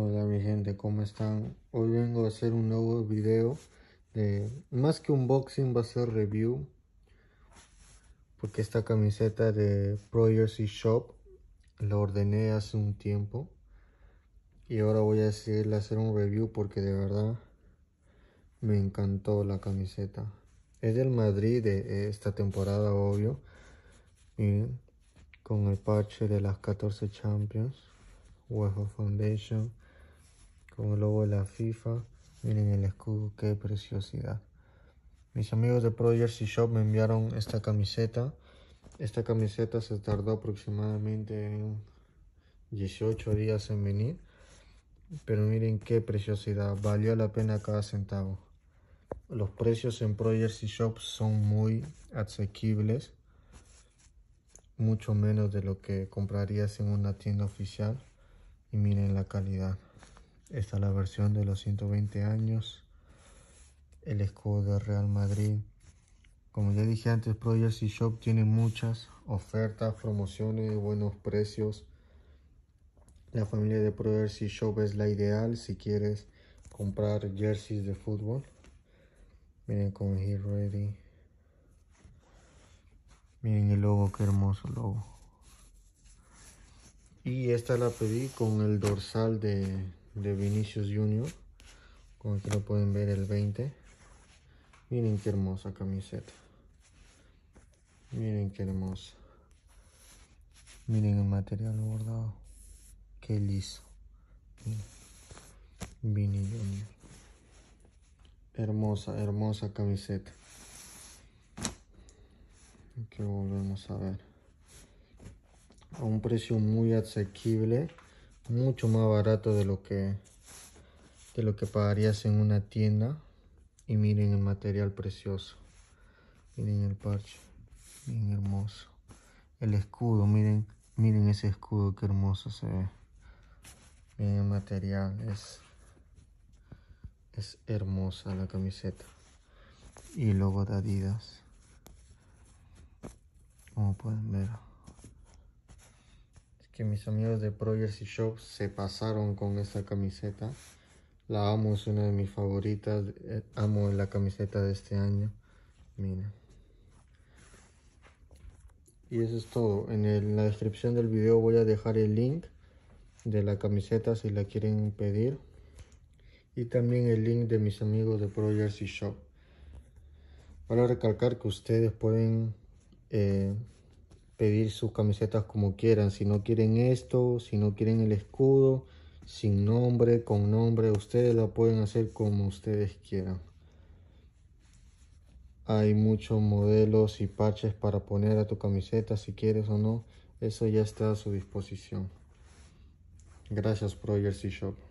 Hola mi gente, ¿cómo están? Hoy vengo a hacer un nuevo video de más que unboxing va a ser review porque esta camiseta de Pro Jersey Shop la ordené hace un tiempo y ahora voy a decidirle hacer un review porque de verdad me encantó la camiseta. Es del Madrid de eh, esta temporada, obvio. Miren, con el parche de las 14 Champions, UEFA Foundation con el logo de la FIFA. Miren el escudo, qué preciosidad. Mis amigos de Pro Jersey Shop me enviaron esta camiseta. Esta camiseta se tardó aproximadamente 18 días en venir. Pero miren qué preciosidad, valió la pena cada centavo. Los precios en Pro Jersey Shop son muy asequibles. Mucho menos de lo que comprarías en una tienda oficial. Y miren la calidad. Esta es la versión de los 120 años. El escudo de Real Madrid. Como ya dije antes, Pro Jersey Shop tiene muchas ofertas, promociones, buenos precios. La familia de Pro Jersey Shop es la ideal si quieres comprar jerseys de fútbol. Miren con Heat Ready. Miren el logo, qué hermoso logo. Y esta la pedí con el dorsal de de Vinicius Junior. Como aquí lo pueden ver, el 20. Miren qué hermosa camiseta. Miren qué hermosa. Miren el material bordado. Qué liso. Hermosa, hermosa camiseta. Que volvemos a ver. A un precio muy asequible mucho más barato de lo que de lo que pagarías en una tienda y miren el material precioso miren el parche miren hermoso el escudo miren miren ese escudo que hermoso se ve el material es es hermosa la camiseta y luego de adidas como pueden ver que mis amigos de Pro y Shop se pasaron con esta camiseta. La amo, es una de mis favoritas. Eh, amo la camiseta de este año. Mira. Y eso es todo. En, la descripción del video voy a dejar el link de la camiseta si la quieren pedir. Y también el link de mis amigos de Pro Jersey Shop. Para recalcar que ustedes pueden... Eh, pedir sus camisetas como quieran. Si no quieren esto, si no quieren el escudo, sin nombre, con nombre, ustedes la pueden hacer como ustedes quieran. Hay muchos modelos y parches para poner a tu camiseta si quieres o no. Eso ya está a su disposición. Gracias Proyers Shop.